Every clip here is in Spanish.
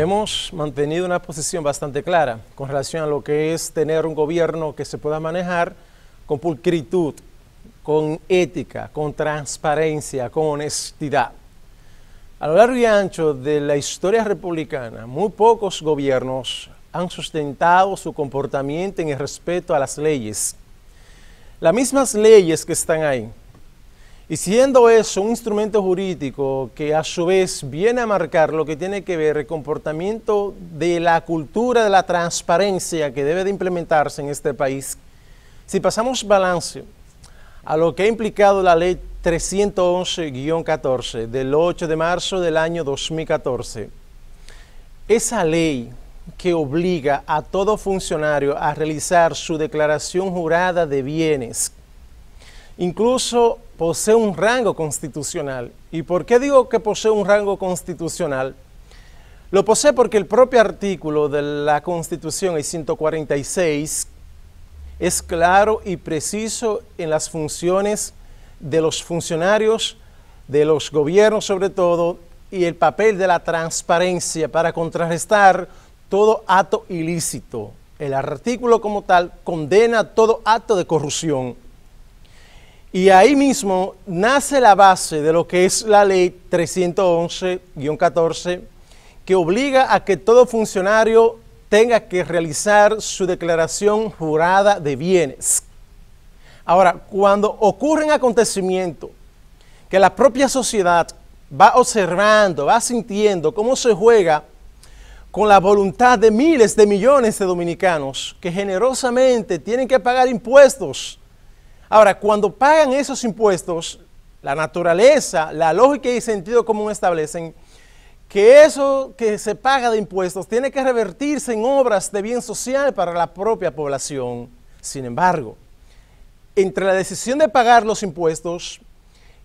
Hemos mantenido una posición bastante clara con relación a lo que es tener un gobierno que se pueda manejar con pulcritud, con ética, con transparencia, con honestidad. A lo largo y ancho de la historia republicana, muy pocos gobiernos han sustentado su comportamiento en el respeto a las leyes. Las mismas leyes que están ahí y siendo eso un instrumento jurídico que a su vez viene a marcar lo que tiene que ver el comportamiento de la cultura de la transparencia que debe de implementarse en este país, si pasamos balance a lo que ha implicado la ley 311-14 del 8 de marzo del año 2014, esa ley que obliga a todo funcionario a realizar su declaración jurada de bienes, incluso posee un rango constitucional. ¿Y por qué digo que posee un rango constitucional? Lo posee porque el propio artículo de la Constitución, el 146, es claro y preciso en las funciones de los funcionarios, de los gobiernos sobre todo, y el papel de la transparencia para contrarrestar todo acto ilícito. El artículo como tal condena todo acto de corrupción. Y ahí mismo nace la base de lo que es la ley 311-14, que obliga a que todo funcionario tenga que realizar su declaración jurada de bienes. Ahora, cuando ocurren acontecimientos que la propia sociedad va observando, va sintiendo cómo se juega con la voluntad de miles de millones de dominicanos que generosamente tienen que pagar impuestos Ahora, cuando pagan esos impuestos, la naturaleza, la lógica y el sentido común establecen que eso que se paga de impuestos tiene que revertirse en obras de bien social para la propia población. Sin embargo, entre la decisión de pagar los impuestos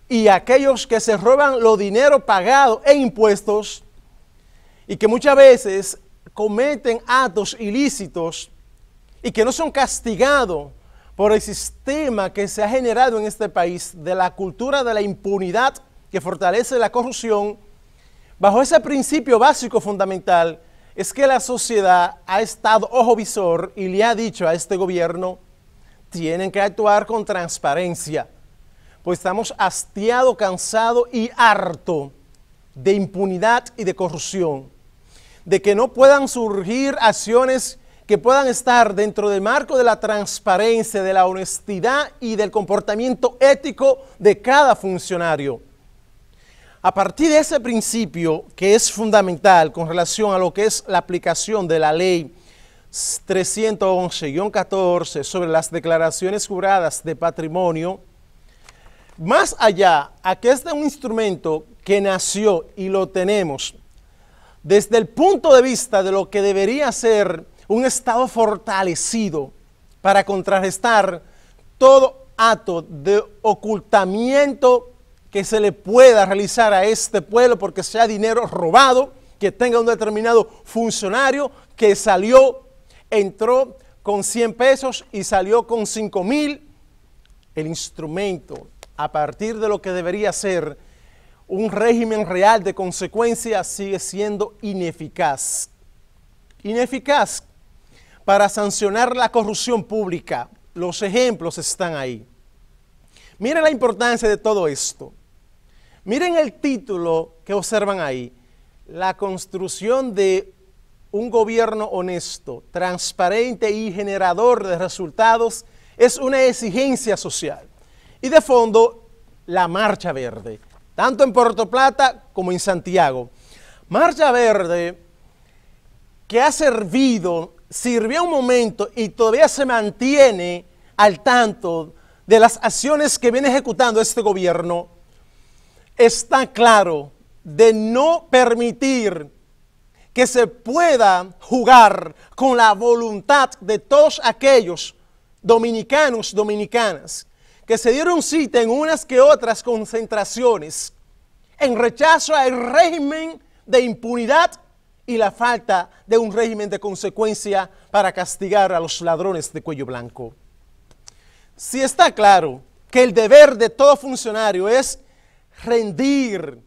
y aquellos que se roban lo dinero pagado en impuestos y que muchas veces cometen actos ilícitos y que no son castigados por el sistema que se ha generado en este país de la cultura de la impunidad que fortalece la corrupción, bajo ese principio básico fundamental es que la sociedad ha estado ojo visor y le ha dicho a este gobierno, tienen que actuar con transparencia, pues estamos hastiado, cansado y harto de impunidad y de corrupción, de que no puedan surgir acciones que puedan estar dentro del marco de la transparencia, de la honestidad y del comportamiento ético de cada funcionario. A partir de ese principio, que es fundamental con relación a lo que es la aplicación de la ley 311-14 sobre las declaraciones juradas de patrimonio, más allá a que es un instrumento que nació y lo tenemos desde el punto de vista de lo que debería ser un estado fortalecido para contrarrestar todo acto de ocultamiento que se le pueda realizar a este pueblo porque sea dinero robado, que tenga un determinado funcionario que salió, entró con 100 pesos y salió con 5 mil. El instrumento, a partir de lo que debería ser un régimen real de consecuencias, sigue siendo ineficaz. Ineficaz para sancionar la corrupción pública. Los ejemplos están ahí. Miren la importancia de todo esto. Miren el título que observan ahí. La construcción de un gobierno honesto, transparente y generador de resultados es una exigencia social. Y de fondo, la Marcha Verde, tanto en Puerto Plata como en Santiago. Marcha Verde que ha servido sirvió un momento y todavía se mantiene al tanto de las acciones que viene ejecutando este gobierno, está claro de no permitir que se pueda jugar con la voluntad de todos aquellos dominicanos, dominicanas, que se dieron cita en unas que otras concentraciones en rechazo al régimen de impunidad y la falta de un régimen de consecuencia para castigar a los ladrones de cuello blanco. Si está claro que el deber de todo funcionario es rendir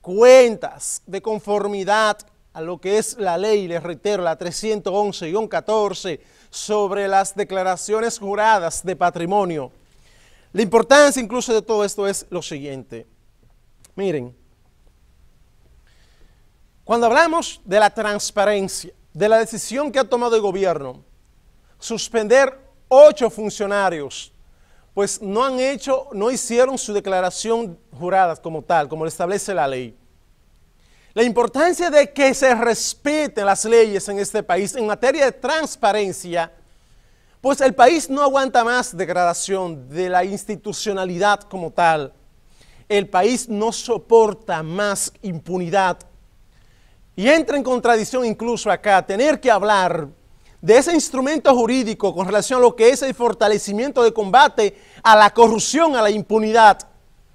cuentas de conformidad a lo que es la ley, les reitero, la 311-14 sobre las declaraciones juradas de patrimonio. La importancia incluso de todo esto es lo siguiente. Miren, cuando hablamos de la transparencia, de la decisión que ha tomado el gobierno, suspender ocho funcionarios, pues no han hecho, no hicieron su declaración jurada como tal, como lo establece la ley. La importancia de que se respeten las leyes en este país en materia de transparencia, pues el país no aguanta más degradación de la institucionalidad como tal. El país no soporta más impunidad y entra en contradicción incluso acá tener que hablar de ese instrumento jurídico con relación a lo que es el fortalecimiento de combate a la corrupción, a la impunidad,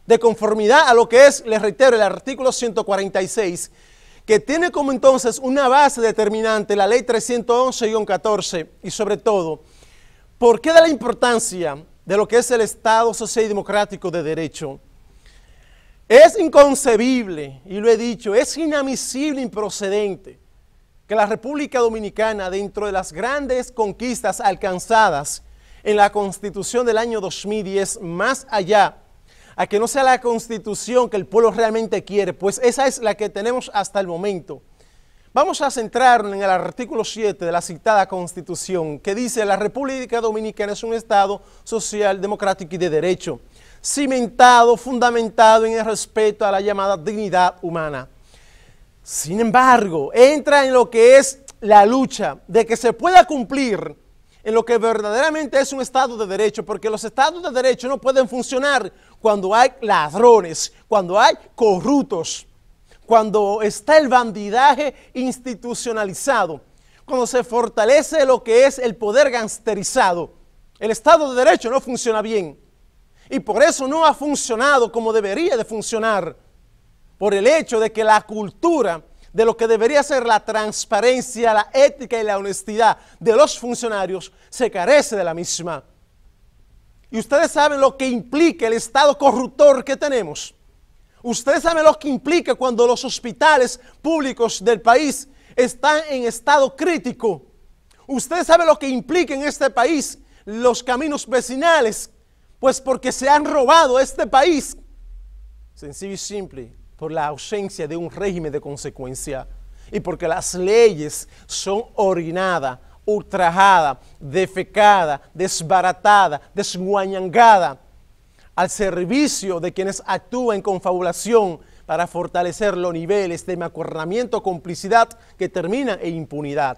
de conformidad a lo que es, les reitero, el artículo 146, que tiene como entonces una base determinante la ley 311-14 y sobre todo, ¿por qué da la importancia de lo que es el Estado social y democrático de derecho? Es inconcebible, y lo he dicho, es inadmisible, improcedente, que la República Dominicana, dentro de las grandes conquistas alcanzadas en la Constitución del año 2010, más allá a que no sea la Constitución que el pueblo realmente quiere, pues esa es la que tenemos hasta el momento. Vamos a centrarnos en el artículo 7 de la citada Constitución, que dice la República Dominicana es un Estado social, democrático y de derecho cimentado, fundamentado en el respeto a la llamada dignidad humana. Sin embargo, entra en lo que es la lucha de que se pueda cumplir en lo que verdaderamente es un Estado de Derecho, porque los Estados de Derecho no pueden funcionar cuando hay ladrones, cuando hay corruptos, cuando está el bandidaje institucionalizado, cuando se fortalece lo que es el poder gangsterizado. El Estado de Derecho no funciona bien. Y por eso no ha funcionado como debería de funcionar, por el hecho de que la cultura de lo que debería ser la transparencia, la ética y la honestidad de los funcionarios se carece de la misma. Y ustedes saben lo que implica el estado corruptor que tenemos. Ustedes saben lo que implica cuando los hospitales públicos del país están en estado crítico. Ustedes saben lo que implica en este país los caminos vecinales pues porque se han robado este país, sencillo y simple, por la ausencia de un régimen de consecuencia y porque las leyes son orinadas, ultrajadas, defecadas, desbaratadas, desguañangadas al servicio de quienes actúan con fabulación para fortalecer los niveles de macornamiento, complicidad que terminan en impunidad.